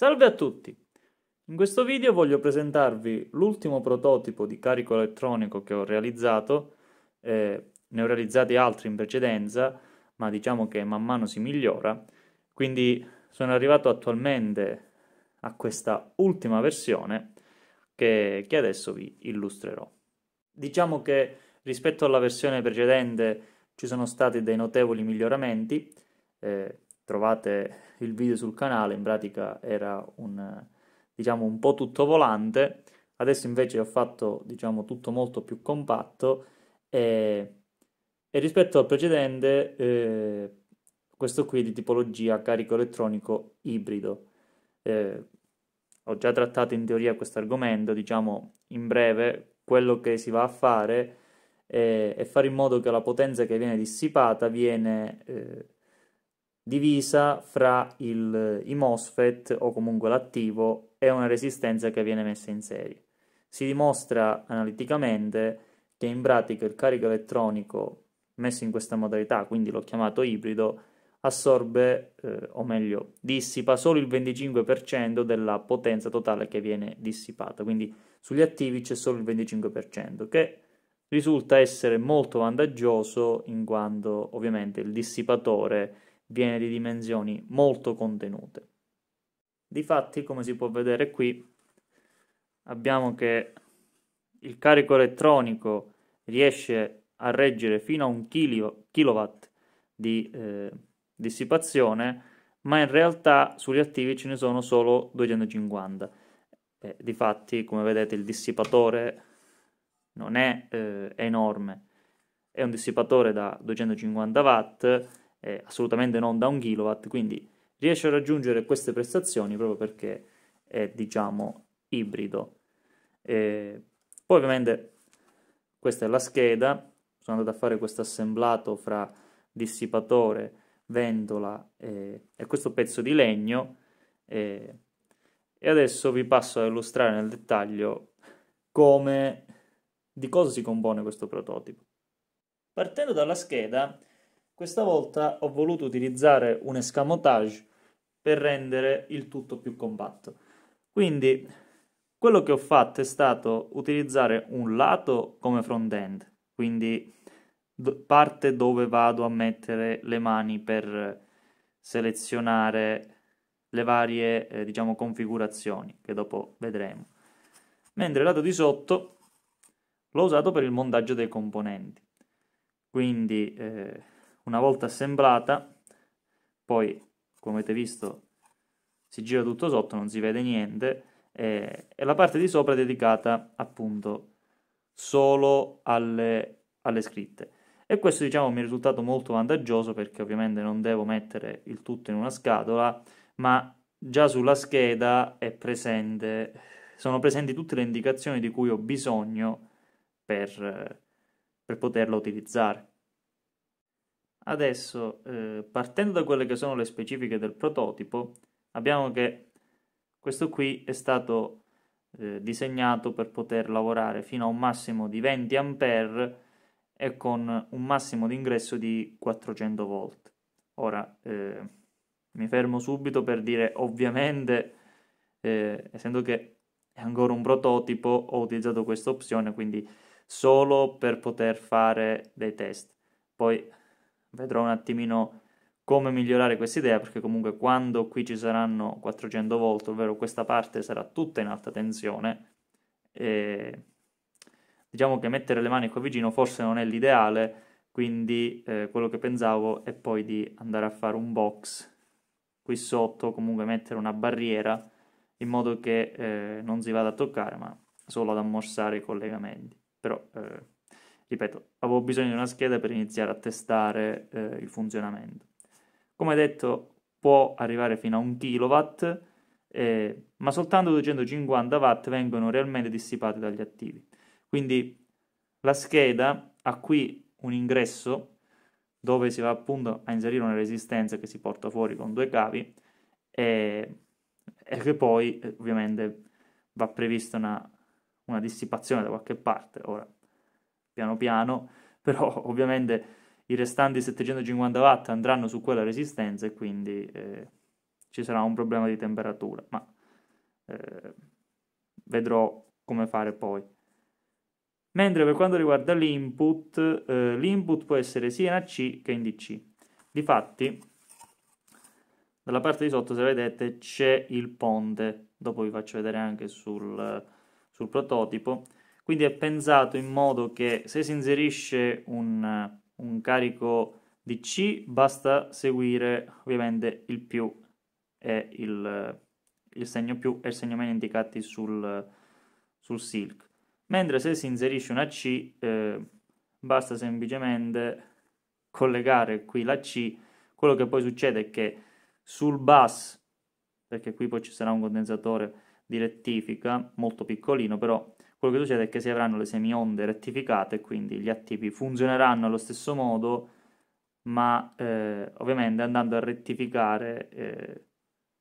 Salve a tutti! In questo video voglio presentarvi l'ultimo prototipo di carico elettronico che ho realizzato, eh, ne ho realizzati altri in precedenza, ma diciamo che man mano si migliora, quindi sono arrivato attualmente a questa ultima versione che, che adesso vi illustrerò. Diciamo che rispetto alla versione precedente ci sono stati dei notevoli miglioramenti, eh, trovate il video sul canale, in pratica era un, diciamo, un po' tutto volante, adesso invece ho fatto diciamo, tutto molto più compatto e, e rispetto al precedente eh, questo qui è di tipologia carico elettronico ibrido. Eh, ho già trattato in teoria questo argomento, diciamo in breve quello che si va a fare è, è fare in modo che la potenza che viene dissipata viene... Eh, divisa fra il, i MOSFET o comunque l'attivo e una resistenza che viene messa in serie. Si dimostra analiticamente che in pratica il carico elettronico messo in questa modalità, quindi l'ho chiamato ibrido, assorbe, eh, o meglio, dissipa solo il 25% della potenza totale che viene dissipata, quindi sugli attivi c'è solo il 25%, che risulta essere molto vantaggioso in quanto ovviamente il dissipatore viene di dimensioni molto contenute. Difatti, come si può vedere qui, abbiamo che il carico elettronico riesce a reggere fino a un chilo, kilowatt di eh, dissipazione, ma in realtà sugli attivi ce ne sono solo 250. Eh, difatti, come vedete, il dissipatore non è eh, enorme, è un dissipatore da 250 watt eh, assolutamente non da 1 kW, quindi riesce a raggiungere queste prestazioni proprio perché è diciamo ibrido. E poi ovviamente questa è la scheda, sono andato a fare questo assemblato fra dissipatore, vendola eh, e questo pezzo di legno eh, e adesso vi passo a illustrare nel dettaglio come di cosa si compone questo prototipo. Partendo dalla scheda questa volta ho voluto utilizzare un escamotage per rendere il tutto più compatto. Quindi quello che ho fatto è stato utilizzare un lato come front end, quindi parte dove vado a mettere le mani per selezionare le varie eh, diciamo configurazioni che dopo vedremo. Mentre il lato di sotto l'ho usato per il montaggio dei componenti. Quindi eh, una volta assemblata poi come avete visto si gira tutto sotto non si vede niente e, e la parte di sopra è dedicata appunto solo alle, alle scritte e questo diciamo mi è risultato molto vantaggioso perché ovviamente non devo mettere il tutto in una scatola ma già sulla scheda presente, sono presenti tutte le indicazioni di cui ho bisogno per, per poterla utilizzare Adesso, eh, partendo da quelle che sono le specifiche del prototipo, abbiamo che questo qui è stato eh, disegnato per poter lavorare fino a un massimo di 20 A e con un massimo di ingresso di 400 V. Ora, eh, mi fermo subito per dire, ovviamente, eh, essendo che è ancora un prototipo, ho utilizzato questa opzione, quindi solo per poter fare dei test. Poi vedrò un attimino come migliorare questa idea perché comunque quando qui ci saranno 400 volt, ovvero questa parte sarà tutta in alta tensione, e diciamo che mettere le mani qua vicino forse non è l'ideale, quindi eh, quello che pensavo è poi di andare a fare un box qui sotto, comunque mettere una barriera in modo che eh, non si vada a toccare, ma solo ad ammorsare i collegamenti. Però eh, ripeto, avevo bisogno di una scheda per iniziare a testare eh, il funzionamento. Come detto, può arrivare fino a 1 kW, eh, ma soltanto 250 W vengono realmente dissipati dagli attivi. Quindi la scheda ha qui un ingresso dove si va appunto a inserire una resistenza che si porta fuori con due cavi e, e che poi eh, ovviamente va prevista una, una dissipazione da qualche parte. Ora piano piano, però ovviamente i restanti 750 watt andranno su quella resistenza e quindi eh, ci sarà un problema di temperatura, ma eh, vedrò come fare poi. Mentre per quanto riguarda l'input, eh, l'input può essere sia in AC che in DC. Difatti, dalla parte di sotto, se vedete, c'è il ponte. Dopo vi faccio vedere anche sul, sul prototipo quindi è pensato in modo che se si inserisce un, un carico di C basta seguire ovviamente il più e il, il segno più e il segno meno indicati sul, sul silk. Mentre se si inserisce una C eh, basta semplicemente collegare qui la C. Quello che poi succede è che sul bus, perché qui poi ci sarà un condensatore di rettifica molto piccolino, però quello che succede è che si avranno le semionde rettificate, quindi gli ATP funzioneranno allo stesso modo, ma eh, ovviamente andando a rettificare eh,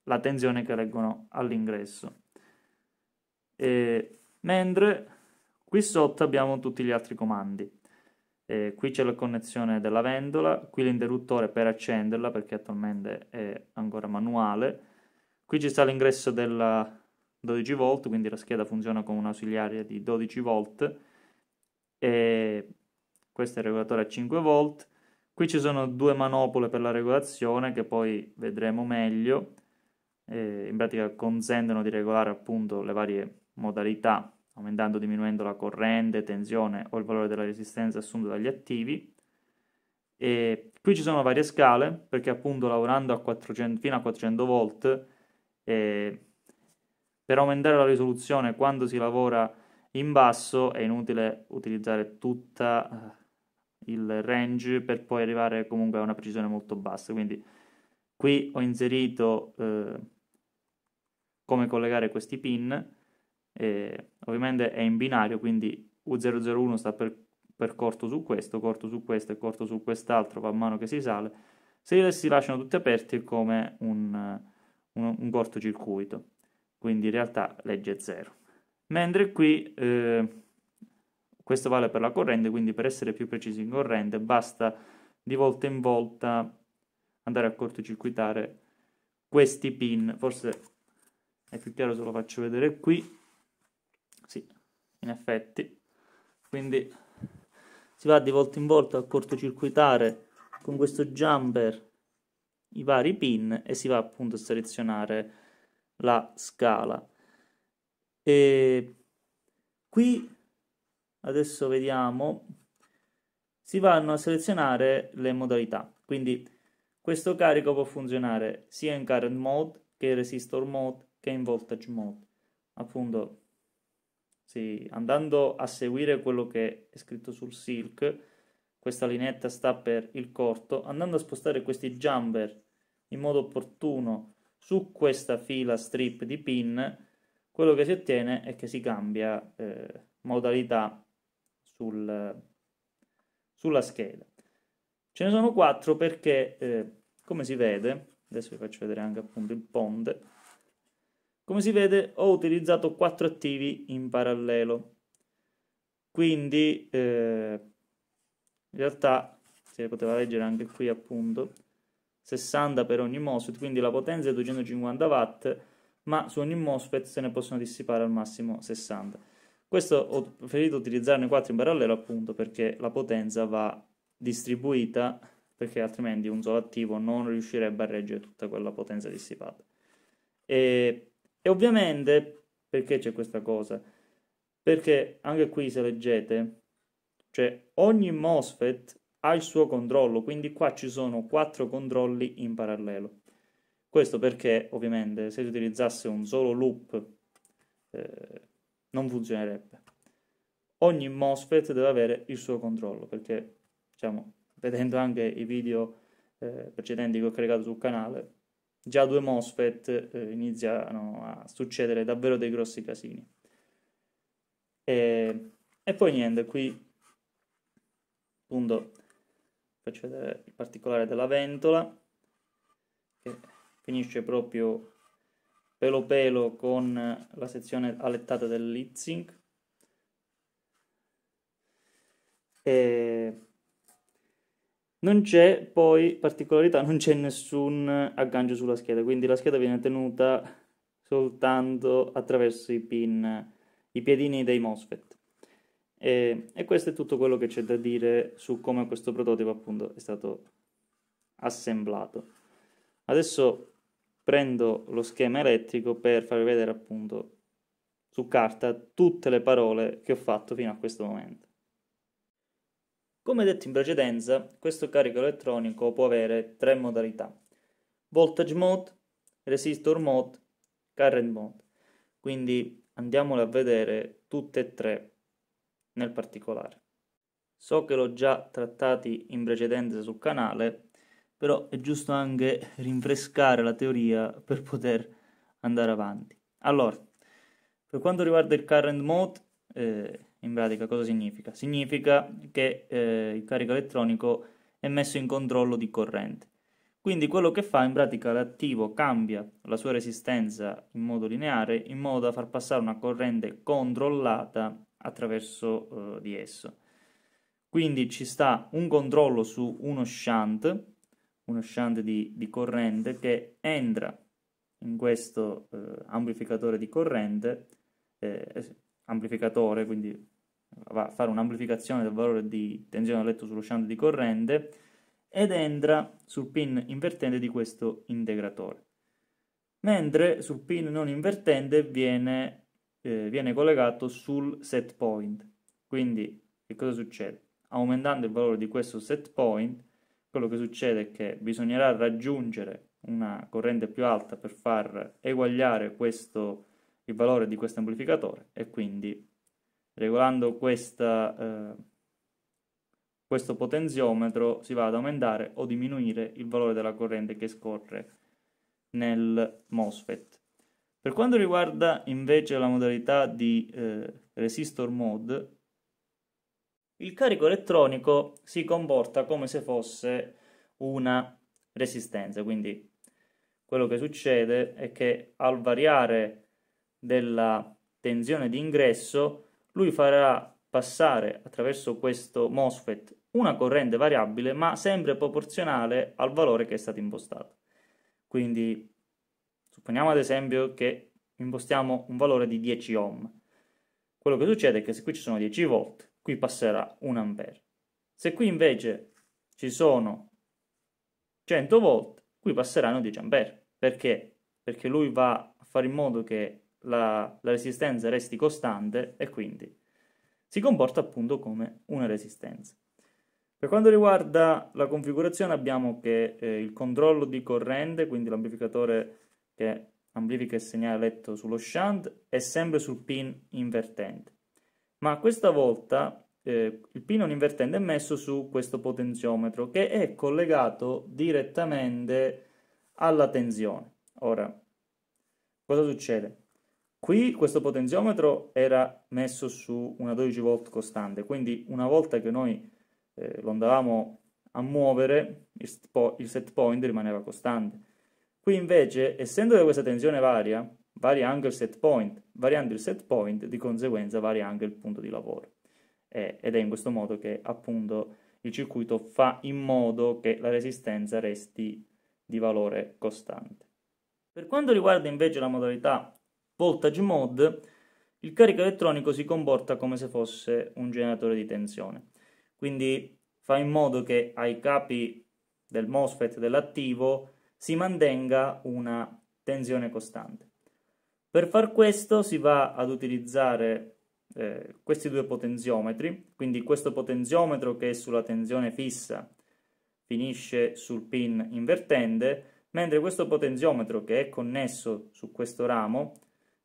la tensione che reggono all'ingresso. E, mentre qui sotto abbiamo tutti gli altri comandi. Eh, qui c'è la connessione della vendola, qui l'interruttore per accenderla perché attualmente è ancora manuale. Qui ci sta l'ingresso della 12 volt, quindi la scheda funziona con un'ausiliaria di 12 volt e questo è il regolatore a 5 volt. Qui ci sono due manopole per la regolazione che poi vedremo meglio, eh, in pratica consentono di regolare appunto le varie modalità aumentando o diminuendo la corrente, tensione o il valore della resistenza assunto dagli attivi. E qui ci sono varie scale perché appunto lavorando a 400, fino a 400 volt eh, per aumentare la risoluzione quando si lavora in basso è inutile utilizzare tutta eh, il range per poi arrivare comunque a una precisione molto bassa. Quindi qui ho inserito eh, come collegare questi pin, eh, ovviamente è in binario, quindi U001 sta per, per corto su questo, corto su questo e corto su quest'altro man mano che si sale. Se si lasciano tutti aperti è come un, eh, un, un cortocircuito quindi in realtà legge 0. Mentre qui eh, questo vale per la corrente, quindi per essere più precisi in corrente basta di volta in volta andare a cortocircuitare questi pin, forse è più chiaro se lo faccio vedere qui, sì, in effetti, quindi si va di volta in volta a cortocircuitare con questo jumper i vari pin e si va appunto a selezionare la scala. E qui adesso vediamo, si vanno a selezionare le modalità. Quindi questo carico può funzionare sia in current mode che in resistor mode che in voltage mode. Appunto, sì, andando a seguire quello che è scritto sul silk, questa linetta sta per il corto, andando a spostare questi jumper in modo opportuno su questa fila strip di pin quello che si ottiene è che si cambia eh, modalità sul, sulla scheda. Ce ne sono quattro perché, eh, come si vede, adesso vi faccio vedere anche appunto il ponte, come si vede ho utilizzato quattro attivi in parallelo, quindi eh, in realtà si poteva leggere anche qui appunto 60 per ogni MOSFET, quindi la potenza è 250 watt, ma su ogni MOSFET se ne possono dissipare al massimo 60. Questo ho preferito utilizzarne 4 in parallelo appunto perché la potenza va distribuita perché altrimenti un solo attivo non riuscirebbe a reggere tutta quella potenza dissipata. E, e ovviamente perché c'è questa cosa? Perché anche qui se leggete, cioè ogni MOSFET ha il suo controllo, quindi qua ci sono quattro controlli in parallelo. Questo perché ovviamente se si utilizzasse un solo loop eh, non funzionerebbe. Ogni MOSFET deve avere il suo controllo perché, diciamo, vedendo anche i video eh, precedenti che ho caricato sul canale, già due MOSFET eh, iniziano a succedere davvero dei grossi casini. E, e poi niente, qui appunto faccio vedere il particolare della ventola che finisce proprio pelo pelo con la sezione allettata del litzing e non c'è poi particolarità, non c'è nessun aggancio sulla scheda, quindi la scheda viene tenuta soltanto attraverso i pin, i piedini dei MOSFET. E, e, questo è tutto quello che c'è da dire su come questo prototipo appunto è stato assemblato. Adesso prendo lo schema elettrico per farvi vedere appunto su carta tutte le parole che ho fatto fino a questo momento. Come detto in precedenza, questo carico elettronico può avere tre modalità. Voltage mode, resistor mode, current mode. Quindi andiamole a vedere tutte e tre nel particolare. So che l'ho già trattati in precedenza sul canale, però è giusto anche rinfrescare la teoria per poter andare avanti. Allora, per quanto riguarda il current mode, eh, in pratica cosa significa? Significa che eh, il carico elettronico è messo in controllo di corrente. Quindi quello che fa in pratica l'attivo cambia la sua resistenza in modo lineare in modo da far passare una corrente controllata attraverso eh, di esso. Quindi ci sta un controllo su uno shunt, uno shunt di, di corrente che entra in questo eh, amplificatore di corrente, eh, amplificatore, quindi va a fare un'amplificazione del valore di tensione letto sullo shunt di corrente ed entra sul pin invertente di questo integratore. Mentre sul pin non invertente viene eh, viene collegato sul set point. Quindi che cosa succede? Aumentando il valore di questo set point, quello che succede è che bisognerà raggiungere una corrente più alta per far eguagliare questo, il valore di questo amplificatore e quindi regolando questa, eh, questo potenziometro si va ad aumentare o diminuire il valore della corrente che scorre nel MOSFET. Per quanto riguarda invece la modalità di eh, resistor mode, il carico elettronico si comporta come se fosse una resistenza, quindi quello che succede è che al variare della tensione di ingresso lui farà passare attraverso questo MOSFET una corrente variabile ma sempre proporzionale al valore che è stato impostato. Quindi Supponiamo ad esempio che impostiamo un valore di 10 ohm. Quello che succede è che se qui ci sono 10 volt, qui passerà 1 ampere. Se qui invece ci sono 100 volt, qui passeranno 10 ampere. Perché? Perché lui va a fare in modo che la, la resistenza resti costante e quindi si comporta appunto come una resistenza. Per quanto riguarda la configurazione abbiamo che eh, il controllo di corrente, quindi l'amplificatore che amplifica il segnale letto sullo shunt e sempre sul pin invertente. Ma questa volta eh, il pin non invertente è messo su questo potenziometro che è collegato direttamente alla tensione. Ora, cosa succede? Qui questo potenziometro era messo su una 12 volt costante, quindi una volta che noi eh, lo andavamo a muovere, il, il set point rimaneva costante Qui invece, essendo che questa tensione varia, varia anche il set point, variando il set point di conseguenza varia anche il punto di lavoro. Eh, ed è in questo modo che appunto il circuito fa in modo che la resistenza resti di valore costante. Per quanto riguarda invece la modalità voltage mode, il carico elettronico si comporta come se fosse un generatore di tensione. Quindi fa in modo che ai capi del MOSFET dell'attivo si mantenga una tensione costante. Per far questo si va ad utilizzare eh, questi due potenziometri, quindi questo potenziometro che è sulla tensione fissa finisce sul pin invertente, mentre questo potenziometro che è connesso su questo ramo,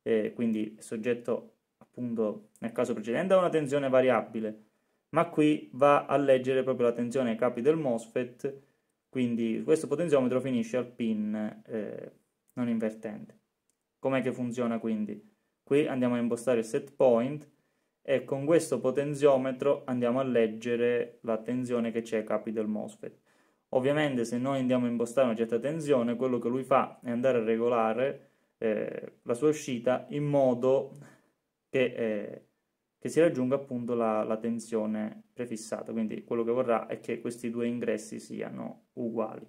eh, quindi soggetto appunto nel caso precedente a una tensione variabile, ma qui va a leggere proprio la tensione ai capi del MOSFET quindi questo potenziometro finisce al pin eh, non invertente. Com'è che funziona quindi? Qui andiamo a impostare il set point e con questo potenziometro andiamo a leggere la tensione che c'è ai capi del MOSFET. Ovviamente se noi andiamo a impostare una certa tensione, quello che lui fa è andare a regolare eh, la sua uscita in modo che, eh, che si raggiunga appunto la, la tensione prefissata. Quindi quello che vorrà è che questi due ingressi siano uguali.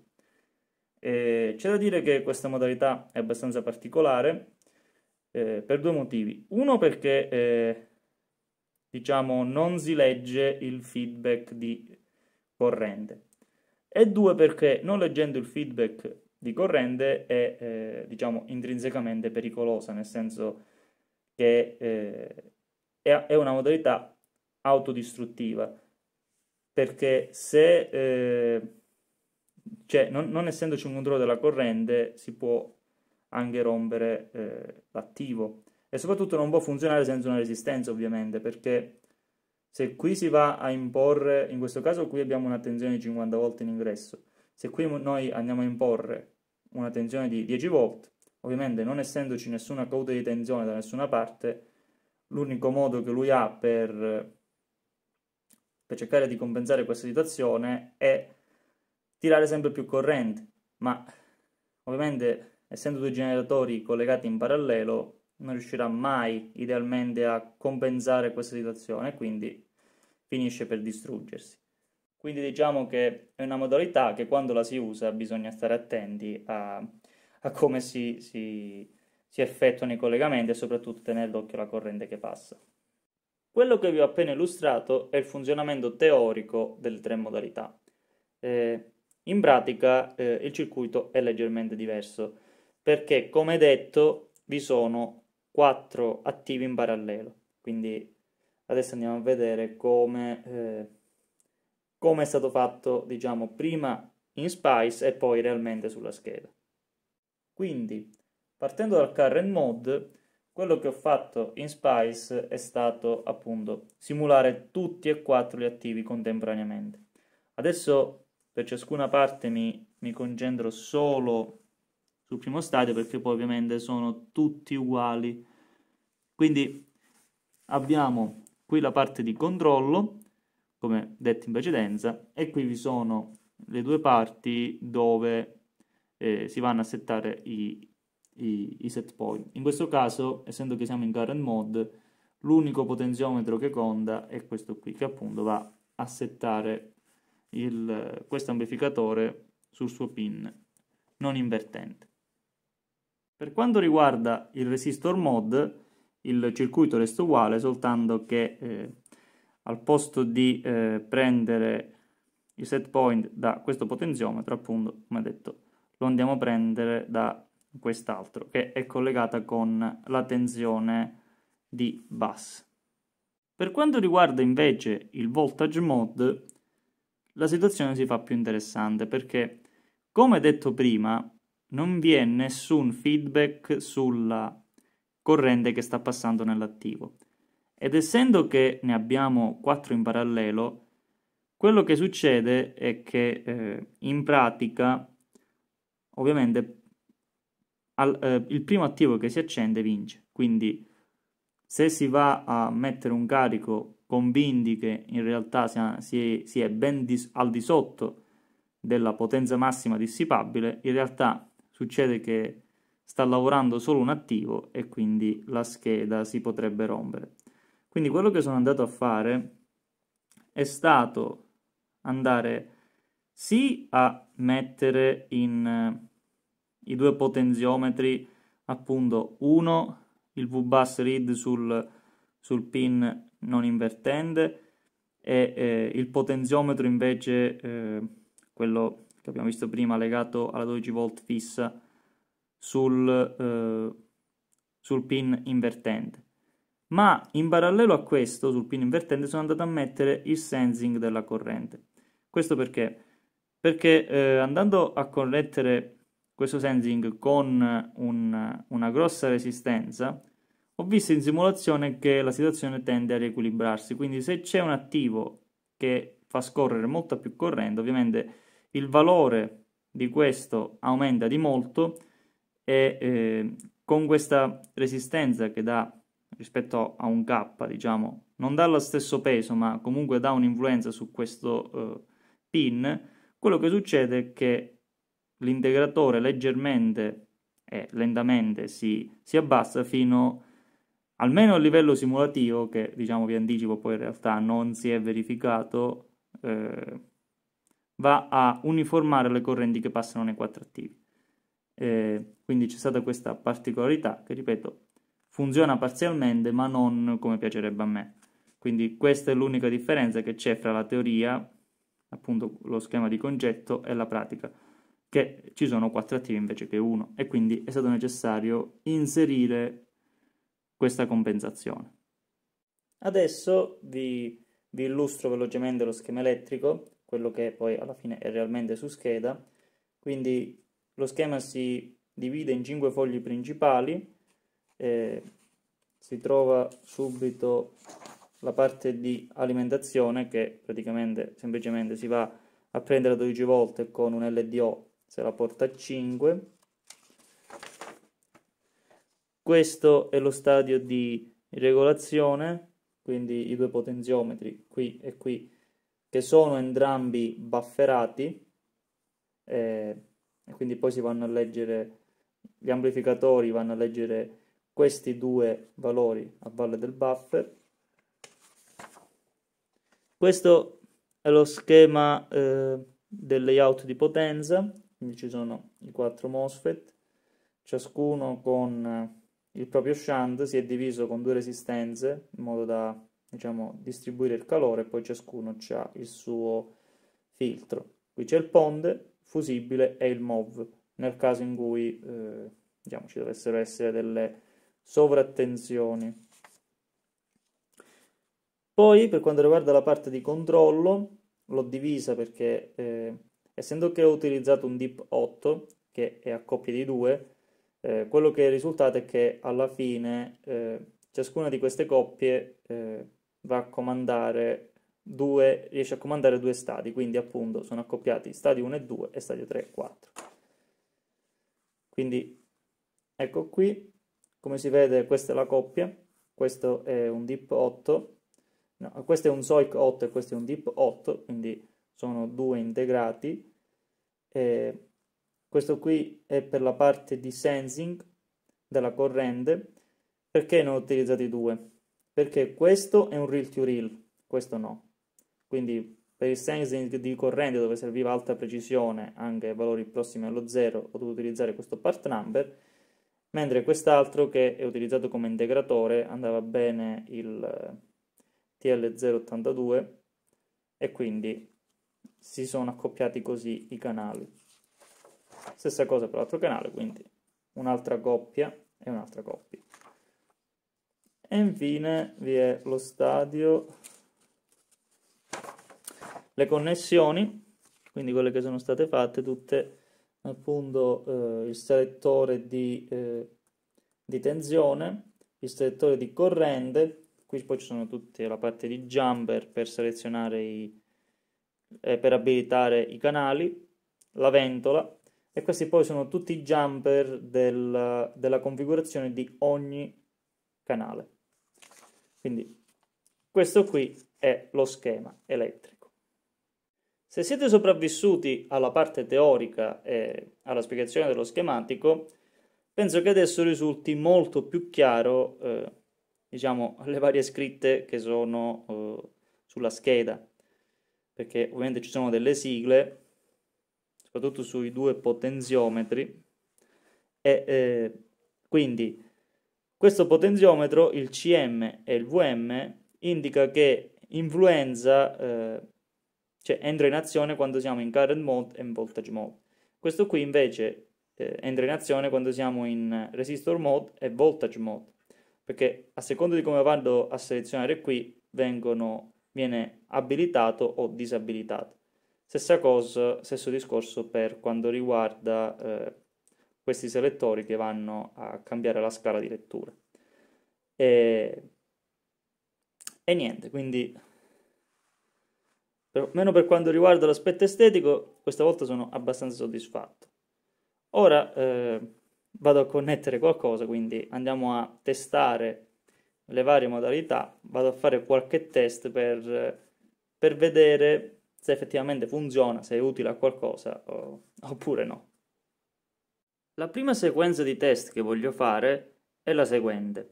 Eh, c'è da dire che questa modalità è abbastanza particolare eh, per due motivi. Uno perché eh, diciamo non si legge il feedback di corrente e due perché non leggendo il feedback di corrente è eh, diciamo intrinsecamente pericolosa, nel senso che eh, è una modalità autodistruttiva perché se eh, cioè non, non, essendoci un controllo della corrente si può anche rompere eh, l'attivo e soprattutto non può funzionare senza una resistenza ovviamente perché se qui si va a imporre, in questo caso qui abbiamo una tensione di 50 volt in ingresso, se qui noi andiamo a imporre una tensione di 10 volt, ovviamente non essendoci nessuna cauda di tensione da nessuna parte, l'unico modo che lui ha per, per cercare di compensare questa situazione è tirare sempre più corrente, ma ovviamente essendo due generatori collegati in parallelo non riuscirà mai idealmente a compensare questa situazione e quindi finisce per distruggersi. Quindi diciamo che è una modalità che quando la si usa bisogna stare attenti a, a come si, si, si effettuano i collegamenti e soprattutto tenere d'occhio la corrente che passa. Quello che vi ho appena illustrato è il funzionamento teorico delle tre modalità. Eh, in pratica eh, il circuito è leggermente diverso perché come detto vi sono quattro attivi in parallelo. Quindi adesso andiamo a vedere come, eh, come è stato fatto diciamo prima in Spice e poi realmente sulla scheda. Quindi partendo dal current mode quello che ho fatto in Spice è stato appunto simulare tutti e quattro gli attivi contemporaneamente. Adesso per ciascuna parte mi, mi concentro solo sul primo stadio perché poi ovviamente sono tutti uguali. Quindi abbiamo qui la parte di controllo, come detto in precedenza, e qui vi sono le due parti dove eh, si vanno a settare i, i, i, set point. In questo caso, essendo che siamo in current mode, l'unico potenziometro che conta è questo qui, che appunto va a settare il, questo amplificatore sul suo pin non invertente. Per quanto riguarda il resistor mod, il circuito resta uguale, soltanto che eh, al posto di eh, prendere il set point da questo potenziometro, appunto, come detto, lo andiamo a prendere da quest'altro, che è collegata con la tensione di bus. Per quanto riguarda invece il voltage mod, la situazione si fa più interessante perché, come detto prima, non vi è nessun feedback sulla corrente che sta passando nell'attivo. Ed essendo che ne abbiamo 4 in parallelo, quello che succede è che eh, in pratica, ovviamente, al, eh, il primo attivo che si accende vince. Quindi se si va a mettere un carico convinti che in realtà si, si è ben dis, al di sotto della potenza massima dissipabile, in realtà succede che sta lavorando solo un attivo e quindi la scheda si potrebbe rompere. Quindi quello che sono andato a fare è stato andare sì a mettere in uh, i due potenziometri appunto uno il V-Bus read sul, sul pin non invertente e eh, il potenziometro invece, eh, quello che abbiamo visto prima legato alla 12 v fissa, sul, eh, sul pin invertente. Ma in parallelo a questo, sul pin invertente, sono andato a mettere il sensing della corrente. Questo perché? Perché eh, andando a connettere questo sensing con un, una grossa resistenza, ho visto in simulazione che la situazione tende a riequilibrarsi, quindi se c'è un attivo che fa scorrere molta più corrente, ovviamente il valore di questo aumenta di molto e eh, con questa resistenza che dà rispetto a un K, diciamo, non dà lo stesso peso, ma comunque dà un'influenza su questo eh, pin, quello che succede è che l'integratore leggermente e lentamente si, si abbassa fino almeno a livello simulativo, che diciamo vi anticipo poi in realtà non si è verificato, eh, va a uniformare le correnti che passano nei quattro attivi. Eh, quindi c'è stata questa particolarità che, ripeto, funziona parzialmente ma non come piacerebbe a me. Quindi questa è l'unica differenza che c'è fra la teoria, appunto lo schema di concetto, e la pratica che ci sono quattro attivi invece che uno e quindi è stato necessario inserire questa compensazione. Adesso vi, vi illustro velocemente lo schema elettrico, quello che poi alla fine è realmente su scheda, quindi lo schema si divide in cinque fogli principali, eh, si trova subito la parte di alimentazione che praticamente semplicemente si va a prendere 12 volte con un LDO se la porta a 5. Questo è lo stadio di regolazione, quindi i due potenziometri qui e qui, che sono entrambi bufferati, eh, e quindi poi si vanno a leggere, gli amplificatori vanno a leggere questi due valori a valle del buffer. Questo è lo schema eh, del layout di potenza, quindi ci sono i quattro MOSFET, ciascuno con eh, il proprio shunt si è diviso con due resistenze in modo da diciamo, distribuire il calore e poi ciascuno ha il suo filtro. Qui c'è il ponde, fusibile e il MOV, nel caso in cui eh, diciamo, ci dovessero essere delle sovrattensioni. Poi per quanto riguarda la parte di controllo, l'ho divisa perché eh, Essendo che ho utilizzato un dip 8, che è a coppia di 2, eh, quello che risultato è che alla fine eh, ciascuna di queste coppie eh, va a comandare due, riesce a comandare due stadi, quindi appunto sono accoppiati stadi 1 e 2 e stadio 3 e 4. Quindi ecco qui, come si vede questa è la coppia, questo è un dip 8, no, questo è un SOIC 8 e questo è un dip 8, quindi sono due integrati eh, questo qui è per la parte di sensing della corrente perché ne ho utilizzati due perché questo è un reel to reel questo no quindi per il sensing di corrente dove serviva alta precisione anche valori prossimi allo zero ho dovuto utilizzare questo part number mentre quest'altro che è utilizzato come integratore andava bene il eh, TL082 e quindi si sono accoppiati così i canali. Stessa cosa per l'altro canale, quindi un'altra coppia e un'altra coppia. E infine vi è lo stadio, le connessioni, quindi quelle che sono state fatte, tutte appunto eh, il selettore di, eh, di tensione, il selettore di corrente, qui poi ci sono tutta la parte di jumper per selezionare i, eh, per abilitare i canali, la ventola e questi poi sono tutti i jumper del, della configurazione di ogni canale. Quindi questo qui è lo schema elettrico. Se siete sopravvissuti alla parte teorica e alla spiegazione dello schematico, penso che adesso risulti molto più chiaro eh, diciamo, le varie scritte che sono eh, sulla scheda perché ovviamente ci sono delle sigle, soprattutto sui due potenziometri, e eh, quindi questo potenziometro, il CM e il VM, indica che influenza, eh, cioè entra in azione quando siamo in current mode e in voltage mode. Questo qui invece eh, entra in azione quando siamo in resistor mode e voltage mode, perché a seconda di come vado a selezionare qui vengono viene abilitato o disabilitato. Stessa cosa, stesso discorso per quanto riguarda eh, questi selettori che vanno a cambiare la scala di lettura. E, e niente, quindi per, meno per quanto riguarda l'aspetto estetico, questa volta sono abbastanza soddisfatto. Ora eh, vado a connettere qualcosa, quindi andiamo a testare le varie modalità, vado a fare qualche test per, per vedere se effettivamente funziona, se è utile a qualcosa o, oppure no. La prima sequenza di test che voglio fare è la seguente.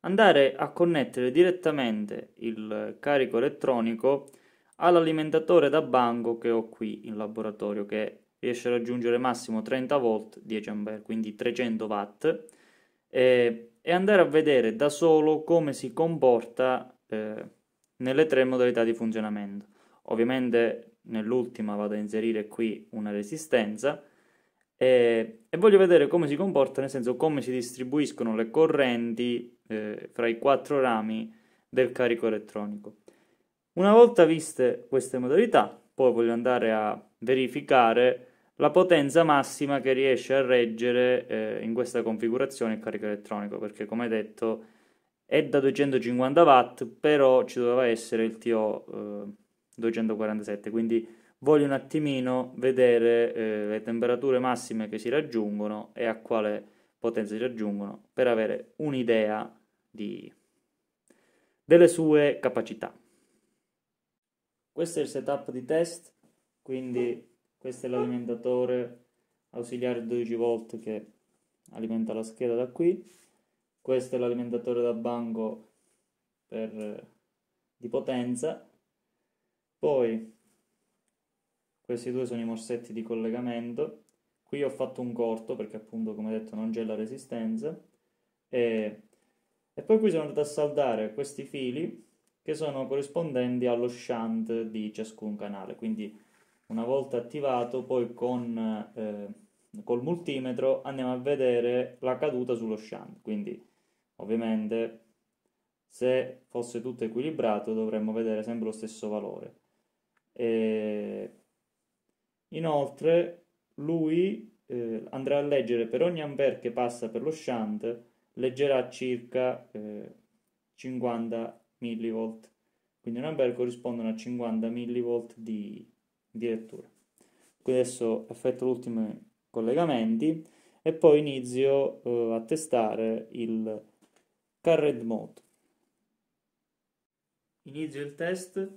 Andare a connettere direttamente il carico elettronico all'alimentatore da banco che ho qui in laboratorio che riesce a raggiungere massimo 30 volt 10 A, quindi 300 watt e e andare a vedere da solo come si comporta eh, nelle tre modalità di funzionamento. Ovviamente nell'ultima vado a inserire qui una resistenza e, e, voglio vedere come si comporta, nel senso come si distribuiscono le correnti eh, fra i quattro rami del carico elettronico. Una volta viste queste modalità, poi voglio andare a verificare la potenza massima che riesce a reggere eh, in questa configurazione il carico elettronico perché come detto è da 250 watt però ci doveva essere il TO eh, 247 quindi voglio un attimino vedere eh, le temperature massime che si raggiungono e a quale potenza si raggiungono per avere un'idea di... delle sue capacità questo è il setup di test quindi questo è l'alimentatore ausiliare 12V che alimenta la scheda da qui questo è l'alimentatore da banco per, di potenza poi questi due sono i morsetti di collegamento qui ho fatto un corto perché appunto come detto non c'è la resistenza e, e poi qui sono andato a saldare questi fili che sono corrispondenti allo shunt di ciascun canale quindi una volta attivato poi con, eh, col multimetro andiamo a vedere la caduta sullo shunt quindi ovviamente se fosse tutto equilibrato dovremmo vedere sempre lo stesso valore e inoltre lui eh, andrà a leggere per ogni ampere che passa per lo shunt leggerà circa eh, 50 millivolt quindi un ampere corrispondono a 50 millivolt di di lettura. Quindi adesso effetto gli ultimi collegamenti e poi inizio eh, a testare il carred mode. Inizio il test,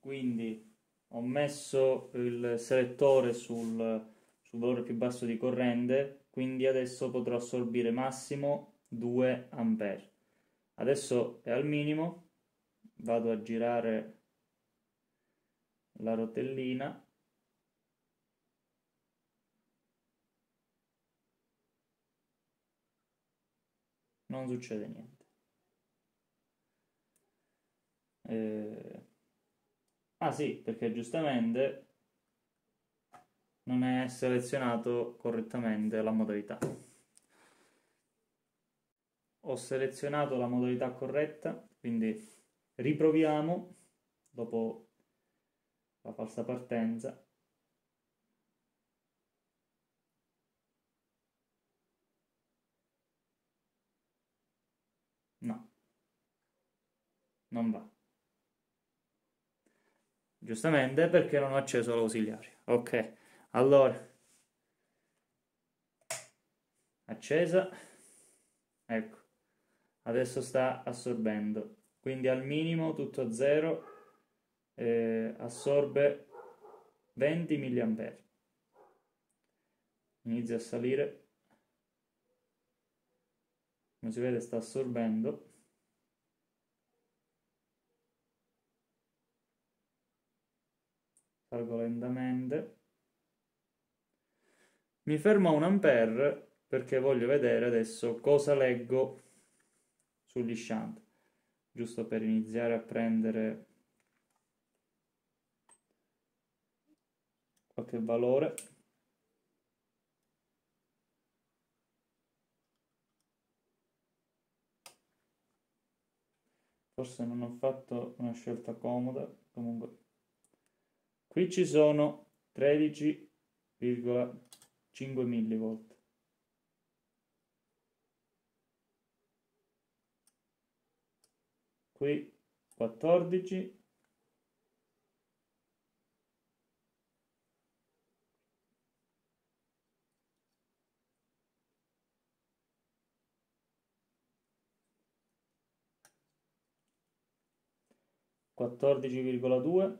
quindi ho messo il selettore sul, sul valore più basso di corrente, quindi adesso potrò assorbire massimo 2 A. Adesso è al minimo, vado a girare la rotellina non succede niente eh... ah sì perché giustamente non è selezionato correttamente la modalità ho selezionato la modalità corretta quindi riproviamo dopo la falsa partenza no non va giustamente perché non ho acceso l'ausiliario ok allora accesa ecco adesso sta assorbendo quindi al minimo tutto a zero eh, assorbe 20 mA. Inizia a salire. Come si vede sta assorbendo. Salgo lentamente. Mi fermo a 1 ampere perché voglio vedere adesso cosa leggo sugli shunt, giusto per iniziare a prendere qualche valore forse non ho fatto una scelta comoda comunque qui ci sono 13,5 millivolt qui 14 14,2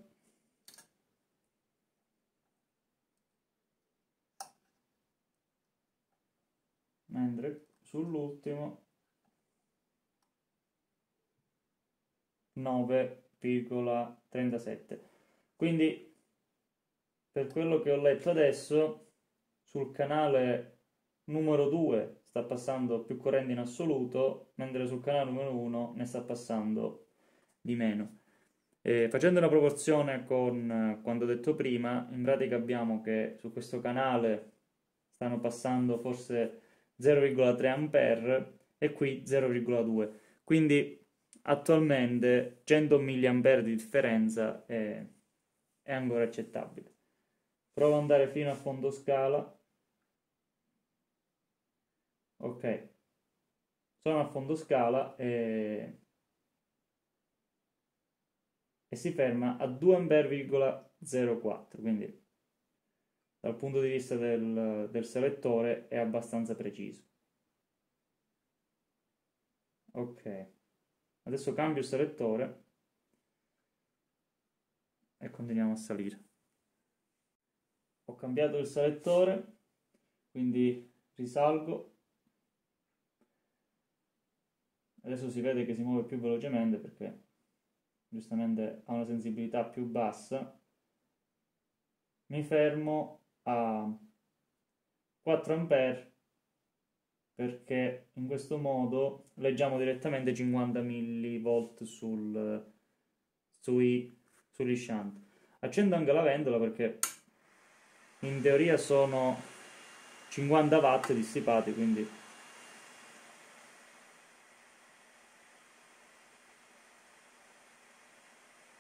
mentre sull'ultimo 9,37 quindi per quello che ho letto adesso sul canale numero 2 sta passando più corrente in assoluto mentre sul canale numero 1 ne sta passando di meno eh, facendo una proporzione con eh, quanto detto prima, in pratica abbiamo che su questo canale stanno passando forse 0,3 A e qui 0,2. Quindi attualmente 100 mA di differenza è, è ancora accettabile. Provo ad andare fino a fondo scala. Ok, sono a fondo scala e si ferma a 2A,04, quindi dal punto di vista del, del selettore è abbastanza preciso. Ok, adesso cambio il selettore e continuiamo a salire. Ho cambiato il selettore, quindi risalgo. Adesso si vede che si muove più velocemente perché giustamente ha una sensibilità più bassa, mi fermo a 4 A perché in questo modo leggiamo direttamente 50 mV sul, sui, sull'isciante. Accendo anche la ventola perché in teoria sono 50 watt dissipati, quindi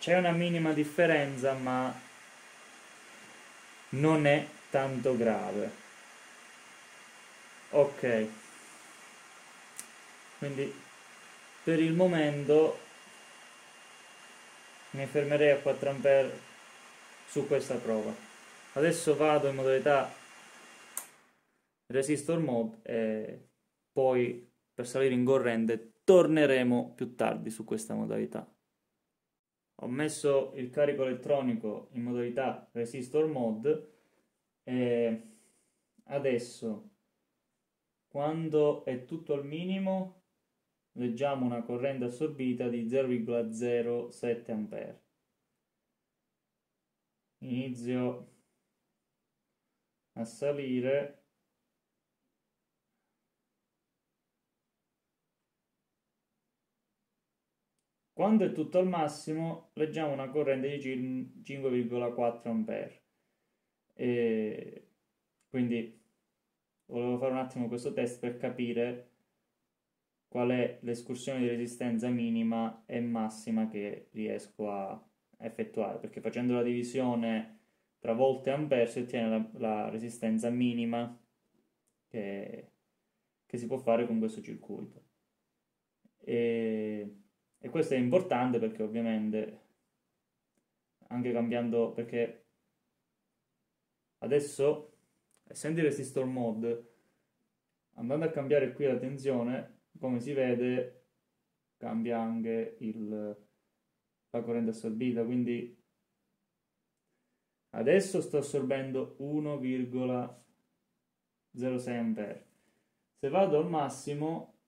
C'è una minima differenza, ma non è tanto grave. Ok. Quindi per il momento mi fermerei a 4 A su questa prova. Adesso vado in modalità resistor mode e poi per salire in corrente torneremo più tardi su questa modalità ho messo il carico elettronico in modalità resistor mod e adesso quando è tutto al minimo leggiamo una corrente assorbita di 0,07 A inizio a salire Quando è tutto al massimo, leggiamo una corrente di 5,4 A. Quindi volevo fare un attimo questo test per capire qual è l'escursione di resistenza minima e massima che riesco a effettuare, perché facendo la divisione tra volte e ampere si ottiene la, la resistenza minima che, che, si può fare con questo circuito. E e questo è importante perché ovviamente, anche cambiando, perché adesso, essendo in resistor mode andando a cambiare qui la tensione, come si vede, cambia anche il, la corrente assorbita, quindi adesso sto assorbendo 1,06 A. Se vado al massimo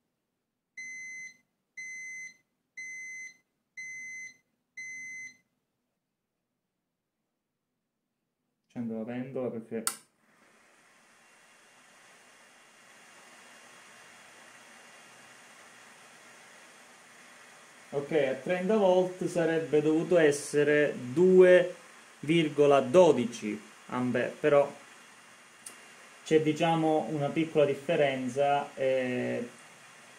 accendo la pendola perché ok a 30 volt sarebbe dovuto essere 2,12 ampere però c'è diciamo una piccola differenza eh,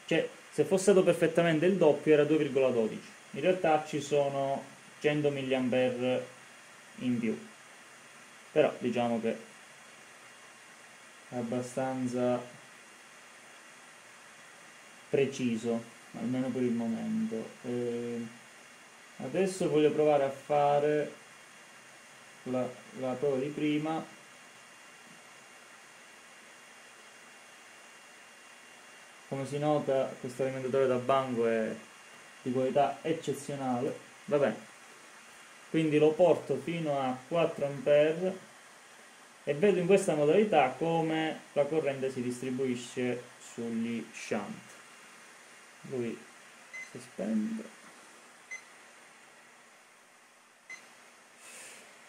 cioè se fosse stato perfettamente il doppio era 2,12 in realtà ci sono 100 mA in più però diciamo che è abbastanza preciso almeno per il momento eh, adesso voglio provare a fare la, la prova di prima come si nota questo alimentatore da banco è di qualità eccezionale va bene quindi lo porto fino a 4 A e vedo in questa modalità come la corrente si distribuisce sugli shunt lui si spende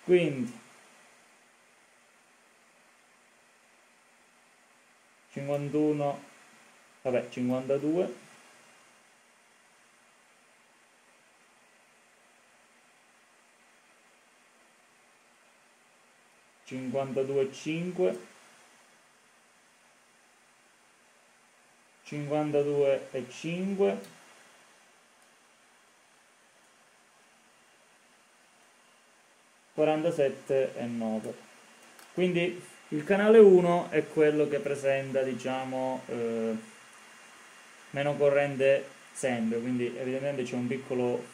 quindi 51 vabbè 52 52 47 e 9 quindi il canale 1 è quello che presenta diciamo eh, meno corrente sempre quindi evidentemente c'è un piccolo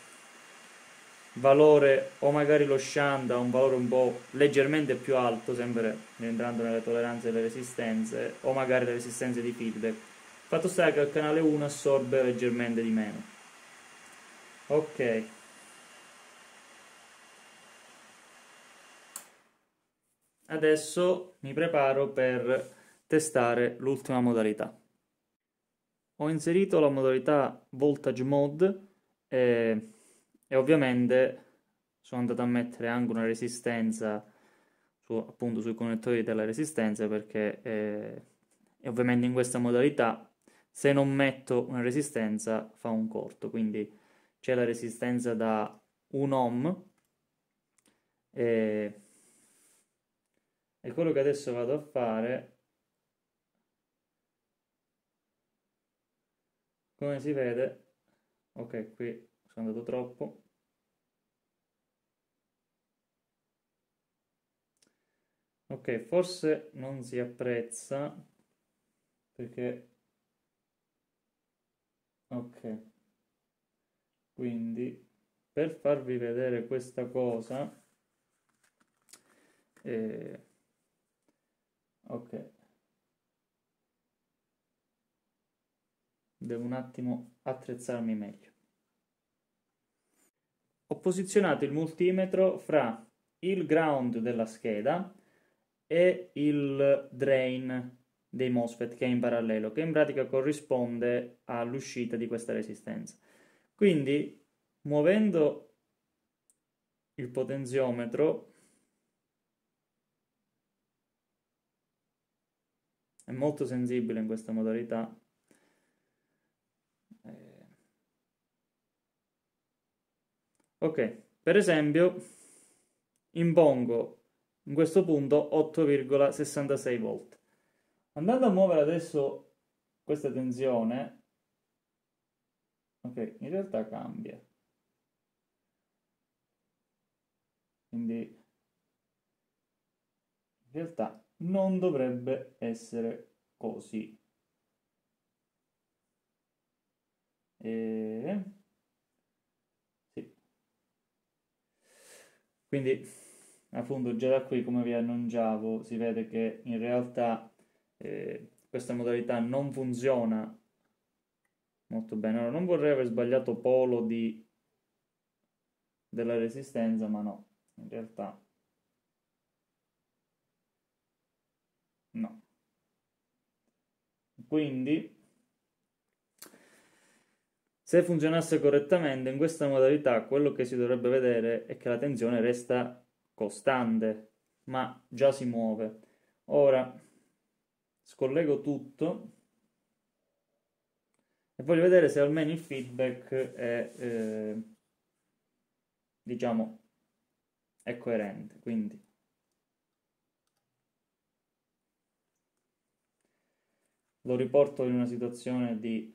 valore o magari lo Shanda ha un valore un po' leggermente più alto, sempre rientrando nelle tolleranze delle resistenze, o magari le resistenze di feedback. Fatto sta che al canale 1 assorbe leggermente di meno. Ok. Adesso mi preparo per testare l'ultima modalità. Ho inserito la modalità Voltage Mode e e ovviamente sono andato a mettere anche una resistenza su, appunto sui connettori della resistenza perché eh, ovviamente in questa modalità se non metto una resistenza fa un corto quindi c'è la resistenza da 1 ohm e, e quello che adesso vado a fare come si vede ok qui sono andato troppo. Ok, forse non si apprezza perché... Ok, quindi per farvi vedere questa cosa... Eh... Ok, devo un attimo attrezzarmi meglio ho posizionato il multimetro fra il ground della scheda e il drain dei MOSFET che è in parallelo, che in pratica corrisponde all'uscita di questa resistenza. Quindi, muovendo il potenziometro, è molto sensibile in questa modalità, Ok, per esempio impongo in questo punto 8,66 volt. Andando a muovere adesso questa tensione, ok, in realtà cambia. Quindi in realtà non dovrebbe essere così. E... Quindi, appunto, già da qui, come vi annunciavo, si vede che in realtà eh, questa modalità non funziona molto bene. Allora, non vorrei aver sbagliato polo di... della resistenza, ma no, in realtà... No. Quindi se funzionasse correttamente in questa modalità, quello che si dovrebbe vedere è che la tensione resta costante, ma già si muove. Ora scollego tutto e voglio vedere se almeno il feedback è, eh, diciamo, è coerente. Quindi lo riporto in una situazione di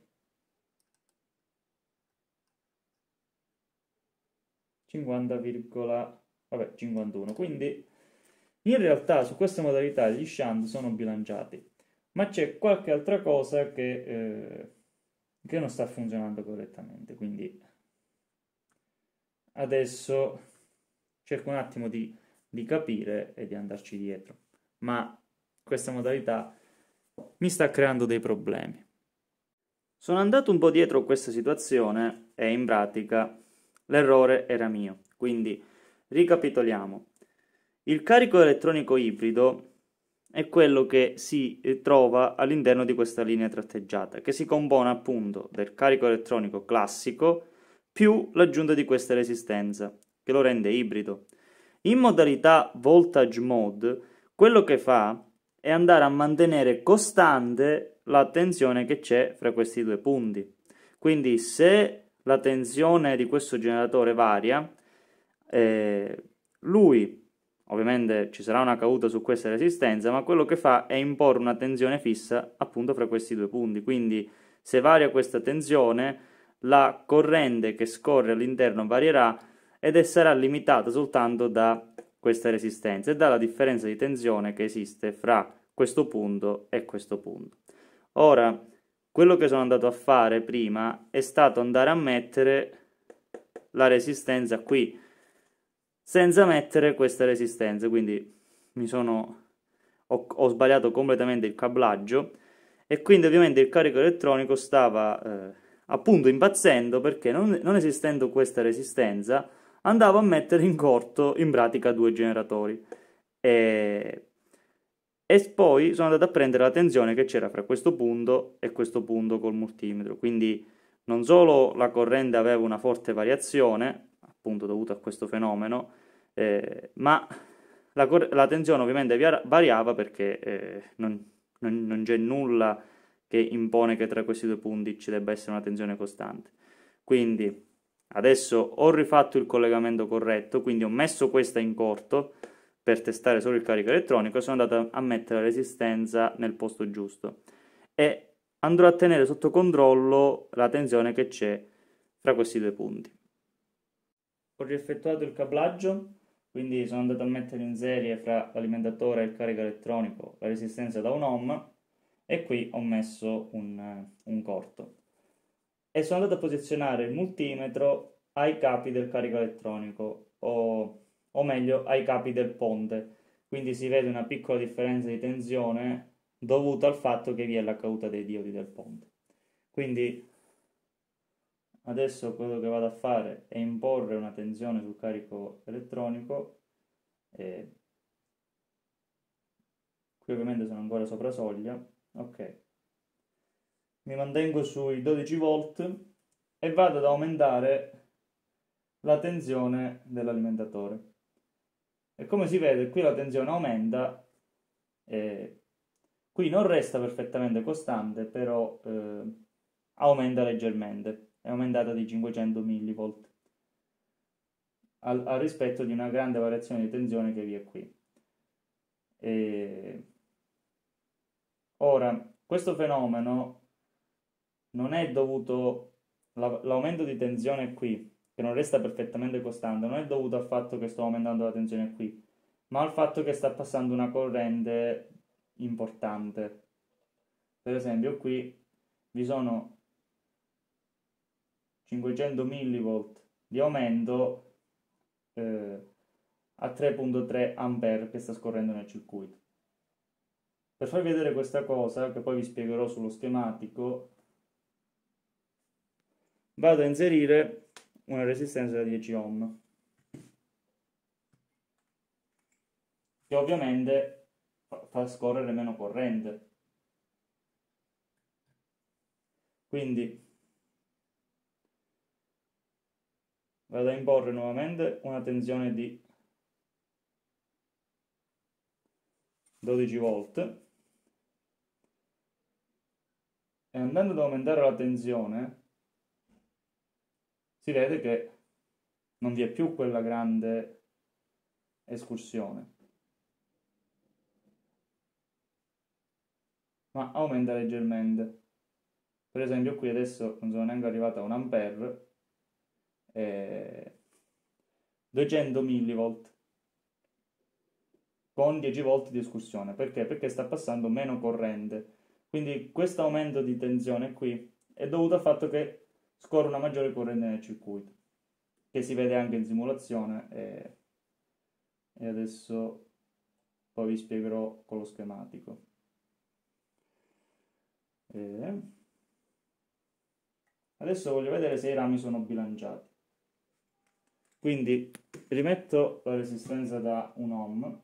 50, vabbè, 51. Quindi in realtà su questa modalità gli shunt sono bilanciati, ma c'è qualche altra cosa che, eh, che non sta funzionando correttamente. Quindi adesso cerco un attimo di, di capire e di andarci dietro, ma questa modalità mi sta creando dei problemi. Sono andato un po' dietro questa situazione e in pratica L'errore era mio. Quindi ricapitoliamo. Il carico elettronico ibrido è quello che si eh, trova all'interno di questa linea tratteggiata, che si compone appunto del carico elettronico classico più l'aggiunta di questa resistenza, che lo rende ibrido. In modalità voltage mode, quello che fa è andare a mantenere costante la tensione che c'è fra questi due punti. Quindi se la tensione di questo generatore varia, eh, lui ovviamente ci sarà una caduta su questa resistenza, ma quello che fa è imporre una tensione fissa appunto fra questi due punti, quindi se varia questa tensione la corrente che scorre all'interno varierà ed è, sarà limitata soltanto da questa resistenza e dalla differenza di tensione che esiste fra questo punto e questo punto. Ora, quello che sono andato a fare prima è stato andare a mettere la resistenza qui senza mettere questa resistenza quindi mi sono ho, ho sbagliato completamente il cablaggio e quindi ovviamente il carico elettronico stava eh, appunto impazzendo perché non, non esistendo questa resistenza andavo a mettere in corto in pratica due generatori e e poi sono andato a prendere la tensione che c'era fra questo punto e questo punto col multimetro. Quindi non solo la corrente aveva una forte variazione, appunto dovuta a questo fenomeno, eh, ma la, cor- la, tensione ovviamente variava perché eh, non, non, non c'è nulla che impone che tra questi due punti ci debba essere una tensione costante. Quindi adesso ho rifatto il collegamento corretto, quindi ho messo questa in corto, per testare solo il carico elettronico, sono andato a mettere la resistenza nel posto giusto e andrò a tenere sotto controllo la tensione che c'è fra questi due punti. Ho rieffettuato il cablaggio, quindi sono andato a mettere in serie fra l'alimentatore e il carico elettronico la resistenza da 1 ohm e qui ho messo un, un corto. E sono andato a posizionare il multimetro ai capi del carico elettronico. Ho o meglio ai capi del ponte. Quindi si vede una piccola differenza di tensione dovuta al fatto che vi è la caduta dei diodi del ponte. Quindi adesso quello che vado a fare è imporre una tensione sul carico elettronico. E... Qui ovviamente sono ancora sopra soglia. Ok. Mi mantengo sui 12 volt e vado ad aumentare la tensione dell'alimentatore. E come si vede, qui la tensione aumenta, eh, qui non resta perfettamente costante, però eh, aumenta leggermente, è aumentata di 500 mV, al, al, rispetto di una grande variazione di tensione che vi è qui. E... Ora, questo fenomeno non è dovuto, l'aumento di tensione qui, che non resta perfettamente costante, non è dovuto al fatto che sto aumentando la tensione qui, ma al fatto che sta passando una corrente importante. Per esempio qui vi sono 500 mV di aumento eh, a 3.3 A che sta scorrendo nel circuito. Per farvi vedere questa cosa, che poi vi spiegherò sullo schematico, vado a inserire una resistenza da 10 ohm che ovviamente fa scorrere meno corrente quindi vado a imporre nuovamente una tensione di 12 volt e andando ad aumentare la tensione si vede che non vi è più quella grande escursione. Ma aumenta leggermente. Per esempio qui adesso non sono neanche arrivato a 1 ampere, eh, 200 millivolt con 10 volt di escursione. Perché? Perché sta passando meno corrente. Quindi questo aumento di tensione qui è dovuto al fatto che scorre una maggiore corrente nel circuito, che si vede anche in simulazione e, e adesso poi vi spiegherò con lo schematico. E adesso voglio vedere se i rami sono bilanciati. Quindi rimetto la resistenza da 1 ohm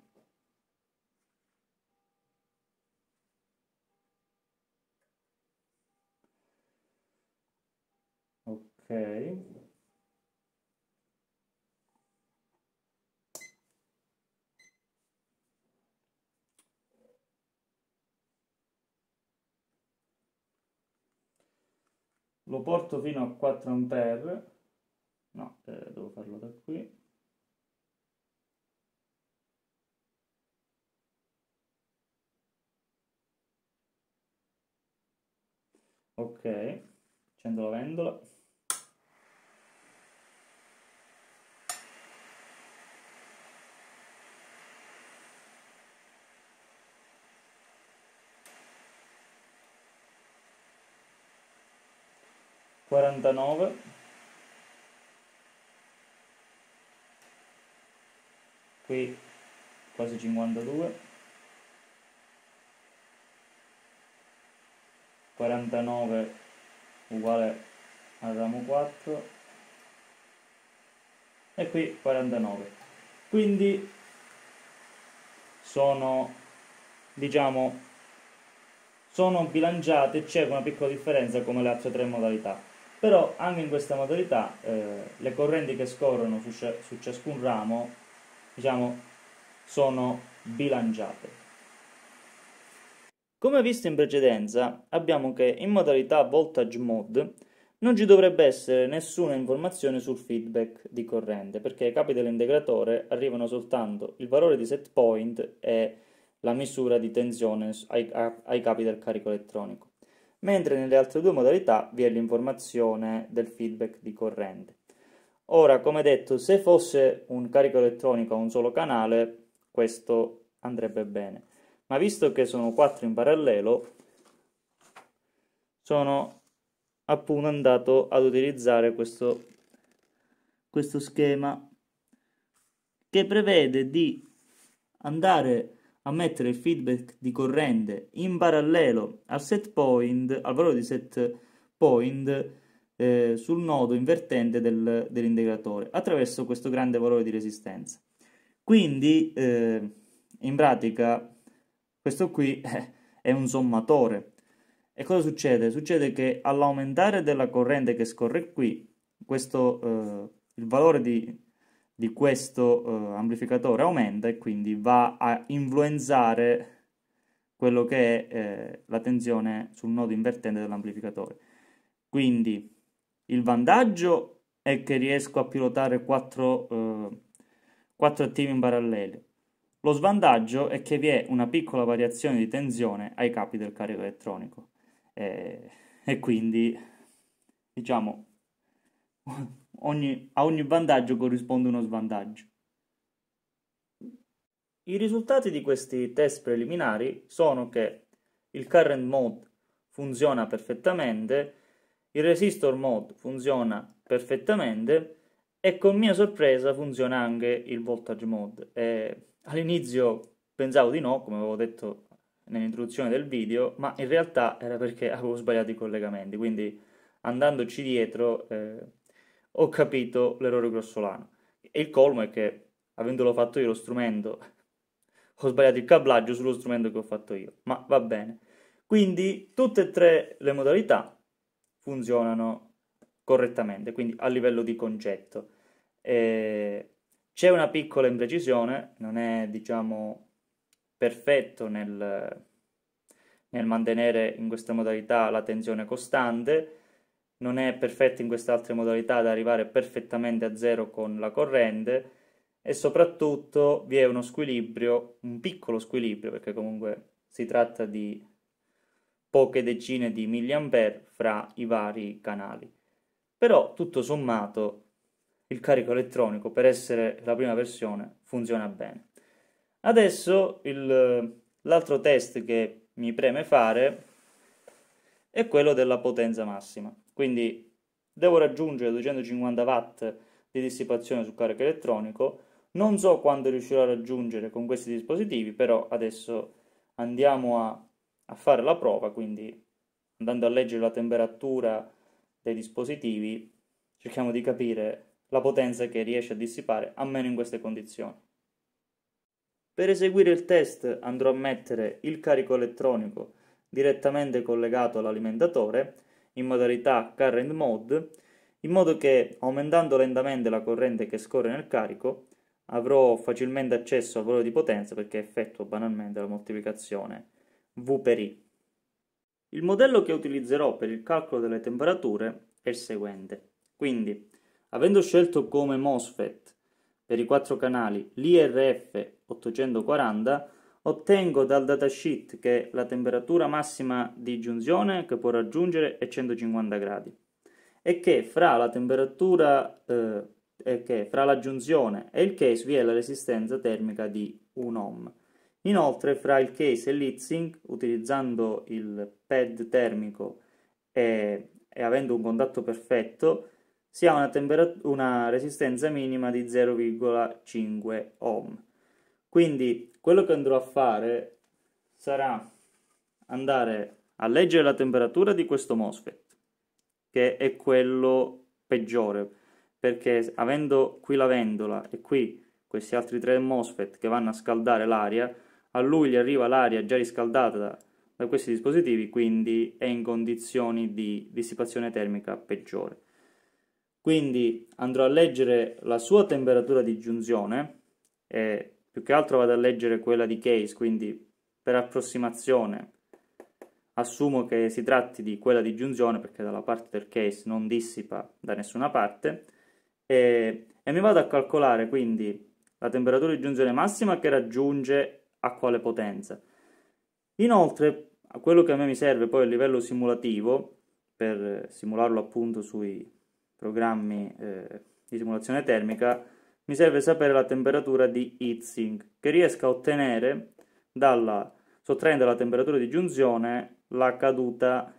ok lo porto fino a 4 ampere no, eh, devo farlo da qui ok accendo la vendola 49 qui quasi 52 49 uguale al ramo 4 e qui 49 quindi sono diciamo sono bilanciate c'è una piccola differenza come le altre tre modalità però anche in questa modalità eh, le correnti che scorrono su, su ciascun ramo diciamo, sono bilanciate. Come visto in precedenza, abbiamo che in modalità voltage mode non ci dovrebbe essere nessuna informazione sul feedback di corrente, perché ai capi dell'integratore arrivano soltanto il valore di set point e la misura di tensione ai, ai capi del carico elettronico mentre nelle altre due modalità vi è l'informazione del feedback di corrente. Ora, come detto, se fosse un carico elettronico a un solo canale, questo andrebbe bene, ma visto che sono quattro in parallelo, sono appunto andato ad utilizzare questo, questo schema che prevede di andare a mettere il feedback di corrente in parallelo al set point, al valore di set point eh, sul nodo invertente del, dell'integratore attraverso questo grande valore di resistenza. Quindi eh, in pratica questo qui è un sommatore. E cosa succede? Succede che all'aumentare della corrente che scorre qui, questo, eh, il valore di di questo uh, amplificatore aumenta e quindi va a influenzare quello che è eh, la tensione sul nodo invertente dell'amplificatore. Quindi il vantaggio è che riesco a pilotare quattro, eh, 4 attivi in parallelo. Lo svantaggio è che vi è una piccola variazione di tensione ai capi del carico elettronico eh, e quindi diciamo ogni, a ogni vantaggio corrisponde uno svantaggio. I risultati di questi test preliminari sono che il current mode funziona perfettamente, il resistor mode funziona perfettamente e con mia sorpresa funziona anche il voltage mode. E all'inizio pensavo di no, come avevo detto nell'introduzione del video, ma in realtà era perché avevo sbagliato i collegamenti, quindi andandoci dietro eh, ho capito l'errore grossolano. E il colmo è che, avendolo fatto io lo strumento, ho sbagliato il cablaggio sullo strumento che ho fatto io, ma va bene. Quindi tutte e tre le modalità funzionano correttamente, quindi a livello di concetto. E c'è una piccola imprecisione, non è diciamo perfetto nel, nel mantenere in questa modalità la tensione costante, non è perfetto in queste altre modalità da arrivare perfettamente a zero con la corrente e soprattutto vi è uno squilibrio, un piccolo squilibrio perché comunque si tratta di poche decine di milliampere fra i vari canali. Però tutto sommato il carico elettronico per essere la prima versione funziona bene. Adesso l'altro test che mi preme fare e quello della potenza massima. Quindi devo raggiungere 250 watt di dissipazione sul carico elettronico, non so quanto riuscirò a raggiungere con questi dispositivi, però adesso andiamo a, a fare la prova, quindi andando a leggere la temperatura dei dispositivi cerchiamo di capire la potenza che riesce a dissipare, almeno in queste condizioni. Per eseguire il test andrò a mettere il carico elettronico direttamente collegato all'alimentatore in modalità current mode in modo che aumentando lentamente la corrente che scorre nel carico avrò facilmente accesso al valore di potenza perché effettuo banalmente la moltiplicazione V per I. Il modello che utilizzerò per il calcolo delle temperature è il seguente. Quindi, avendo scelto come MOSFET per i quattro canali l'IRF 840, ottengo dal datasheet che la temperatura massima di giunzione che può raggiungere è 150 gradi e che fra la temperatura eh, e che fra la giunzione e il case vi è la resistenza termica di 1 ohm. Inoltre fra il case e l'heatsink, utilizzando il pad termico e, e avendo un contatto perfetto, si ha una, una resistenza minima di 0,5 ohm. Quindi quello che andrò a fare sarà andare a leggere la temperatura di questo MOSFET, che è quello peggiore, perché avendo qui la vendola e qui questi altri tre MOSFET che vanno a scaldare l'aria, a lui gli arriva l'aria già riscaldata da, da questi dispositivi, quindi è in condizioni di dissipazione termica peggiore. Quindi andrò a leggere la sua temperatura di giunzione e più che altro vado a leggere quella di Case, quindi per approssimazione assumo che si tratti di quella di giunzione, perché dalla parte del Case non dissipa da nessuna parte, e, e mi vado a calcolare quindi la temperatura di giunzione massima che raggiunge a quale potenza. Inoltre, quello che a me mi serve poi a livello simulativo, per simularlo appunto sui programmi eh, di simulazione termica, mi serve sapere la temperatura di Itzing, che riesco a ottenere dalla, sottraendo alla temperatura di giunzione la caduta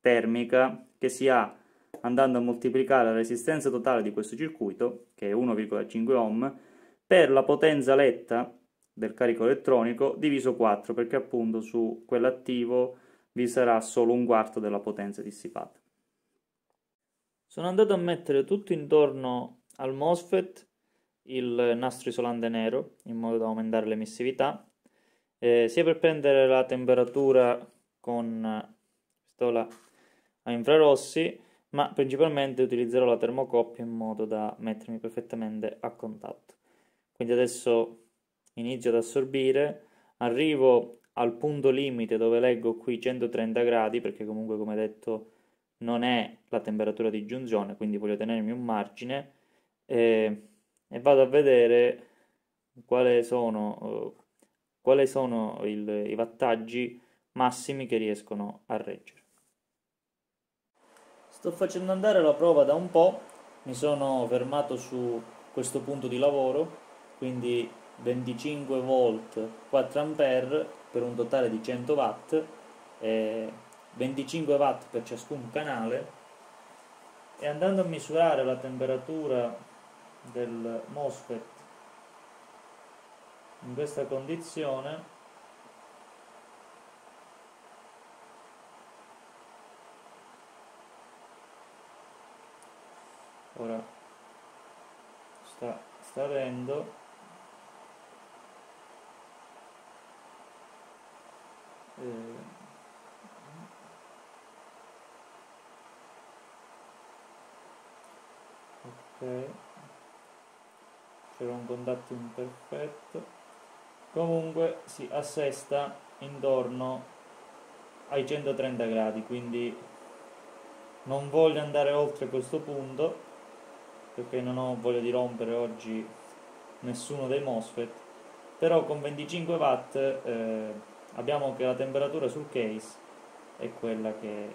termica che si ha andando a moltiplicare la resistenza totale di questo circuito, che è 1,5 ohm, per la potenza letta del carico elettronico diviso 4, perché appunto su quell'attivo vi sarà solo un quarto della potenza dissipata. Sono andato a mettere tutto intorno al MOSFET il nastro isolante nero in modo da aumentare l'emissività, eh, sia per prendere la temperatura con eh, pistola a infrarossi, ma principalmente utilizzerò la termocoppia in modo da mettermi perfettamente a contatto. Quindi adesso inizio ad assorbire, arrivo al punto limite dove leggo qui 130 gradi, perché comunque come detto non è la temperatura di giunzione, quindi voglio tenermi un margine. Eh, e vado a vedere quali sono, quali sono il, i wattaggi massimi che riescono a reggere. Sto facendo andare la prova da un po', mi sono fermato su questo punto di lavoro, quindi 25 volt 4 ampere per un totale di 100 watt, 25 watt per ciascun canale e andando a misurare la temperatura del MOSFET in questa condizione ora sta, sta avendo eh, ok c'era un contatto imperfetto comunque si assesta intorno ai 130 gradi quindi non voglio andare oltre questo punto perché non ho voglia di rompere oggi nessuno dei MOSFET però con 25 watt eh, abbiamo che la temperatura sul case è quella che eh,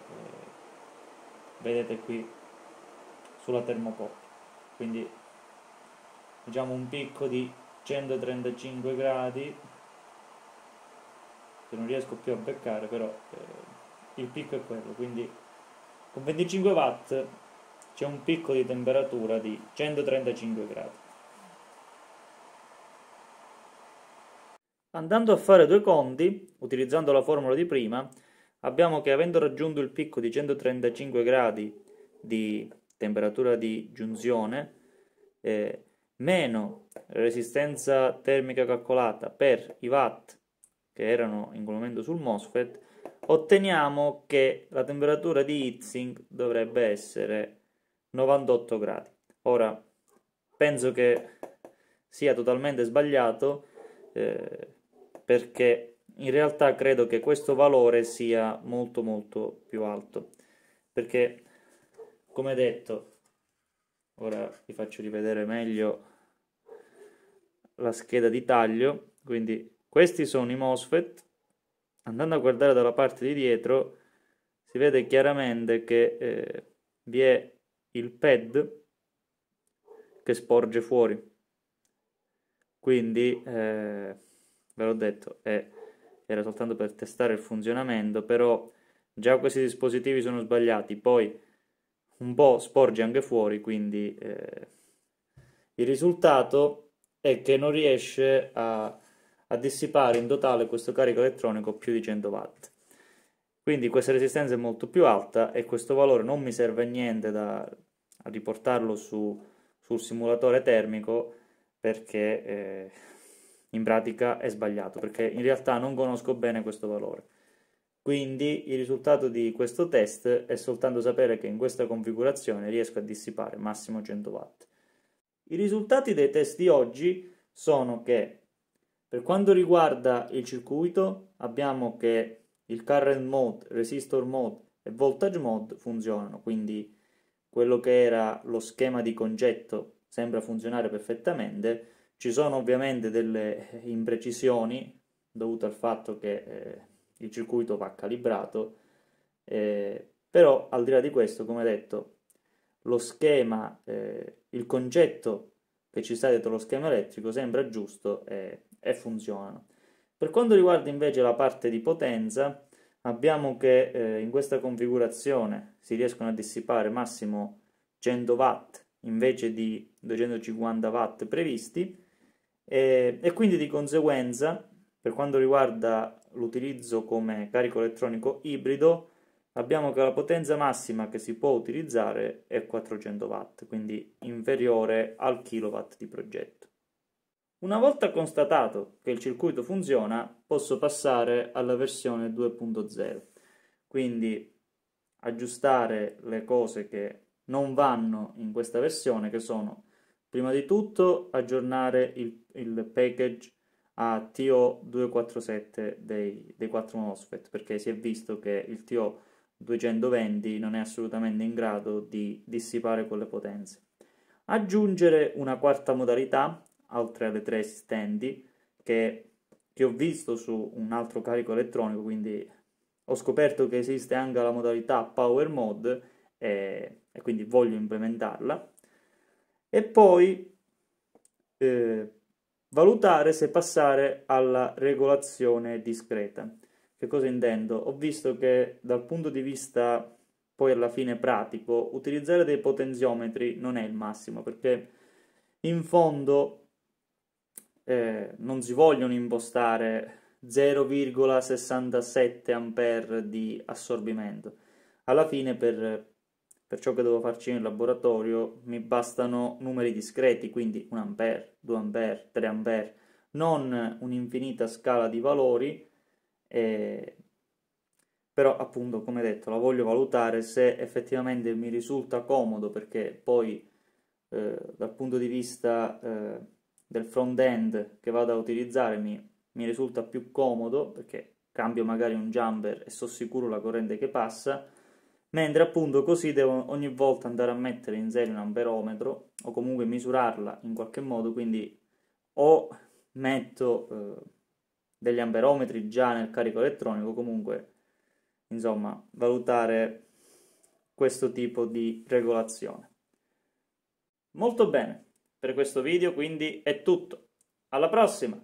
vedete qui sulla termocoppia quindi diciamo un picco di 135 gradi che non riesco più a beccare però eh, il picco è quello quindi con 25 watt c'è un picco di temperatura di 135 gradi andando a fare due conti utilizzando la formula di prima abbiamo che avendo raggiunto il picco di 135 gradi di temperatura di giunzione eh, meno resistenza termica calcolata per i watt che erano in quel momento sul MOSFET, otteniamo che la temperatura di Hitzing dovrebbe essere 98 gradi. Ora, penso che sia totalmente sbagliato eh, perché in realtà credo che questo valore sia molto molto più alto perché come detto ora vi faccio rivedere meglio la scheda di taglio, quindi questi sono i MOSFET, andando a guardare dalla parte di dietro si vede chiaramente che eh, vi è il pad che sporge fuori, quindi eh, ve l'ho detto, è, era soltanto per testare il funzionamento, però già questi dispositivi sono sbagliati, poi un po' sporge anche fuori, quindi eh, il risultato è che non riesce a, a dissipare in totale questo carico elettronico più di 100 watt. Quindi questa resistenza è molto più alta e questo valore non mi serve a niente da a riportarlo su, sul simulatore termico perché eh, in pratica è sbagliato, perché in realtà non conosco bene questo valore. Quindi il risultato di questo test è soltanto sapere che in questa configurazione riesco a dissipare massimo 100 watt. I risultati dei test di oggi sono che per quanto riguarda il circuito abbiamo che il current mode, resistor mode e voltage mode funzionano, quindi quello che era lo schema di concetto sembra funzionare perfettamente. Ci sono ovviamente delle imprecisioni dovute al fatto che eh, il circuito va calibrato, eh, però al di là di questo, come detto, lo schema eh, il concetto che ci sta dietro lo schema elettrico sembra giusto e, e funziona. Per quanto riguarda invece la parte di potenza, abbiamo che eh, in questa configurazione si riescono a dissipare massimo 100 watt invece di 250 watt previsti e, e quindi di conseguenza per quanto riguarda l'utilizzo come carico elettronico ibrido abbiamo che la potenza massima che si può utilizzare è 400 watt, quindi inferiore al kilowatt di progetto. Una volta constatato che il circuito funziona, posso passare alla versione 2.0, quindi aggiustare le cose che non vanno in questa versione, che sono prima di tutto aggiornare il, il package a TO247 dei, dei 4 MOSFET, perché si è visto che il TO 247 220 non è assolutamente in grado di dissipare quelle potenze. Aggiungere una quarta modalità, oltre alle tre esistenti, che, che ho visto su un altro carico elettronico, quindi ho scoperto che esiste anche la modalità Power Mode e, e quindi voglio implementarla. E poi eh, valutare se passare alla regolazione discreta. Che cosa intendo? Ho visto che dal punto di vista poi alla fine pratico, utilizzare dei potenziometri non è il massimo perché in fondo eh, non si vogliono impostare 0,67 ampere di assorbimento. Alla fine per, per ciò che devo farci in laboratorio mi bastano numeri discreti, quindi 1 ampere, 2 ampere, 3 ampere, non un'infinita scala di valori eh, però appunto come detto la voglio valutare se effettivamente mi risulta comodo perché poi eh, dal punto di vista eh, del front end che vado a utilizzare mi, mi risulta più comodo perché cambio magari un jumper e so sicuro la corrente che passa mentre appunto così devo ogni volta andare a mettere in serie un amperometro o comunque misurarla in qualche modo quindi o metto eh, degli amperometri già nel carico elettronico, comunque, insomma, valutare questo tipo di regolazione. Molto bene, per questo video quindi è tutto. Alla prossima!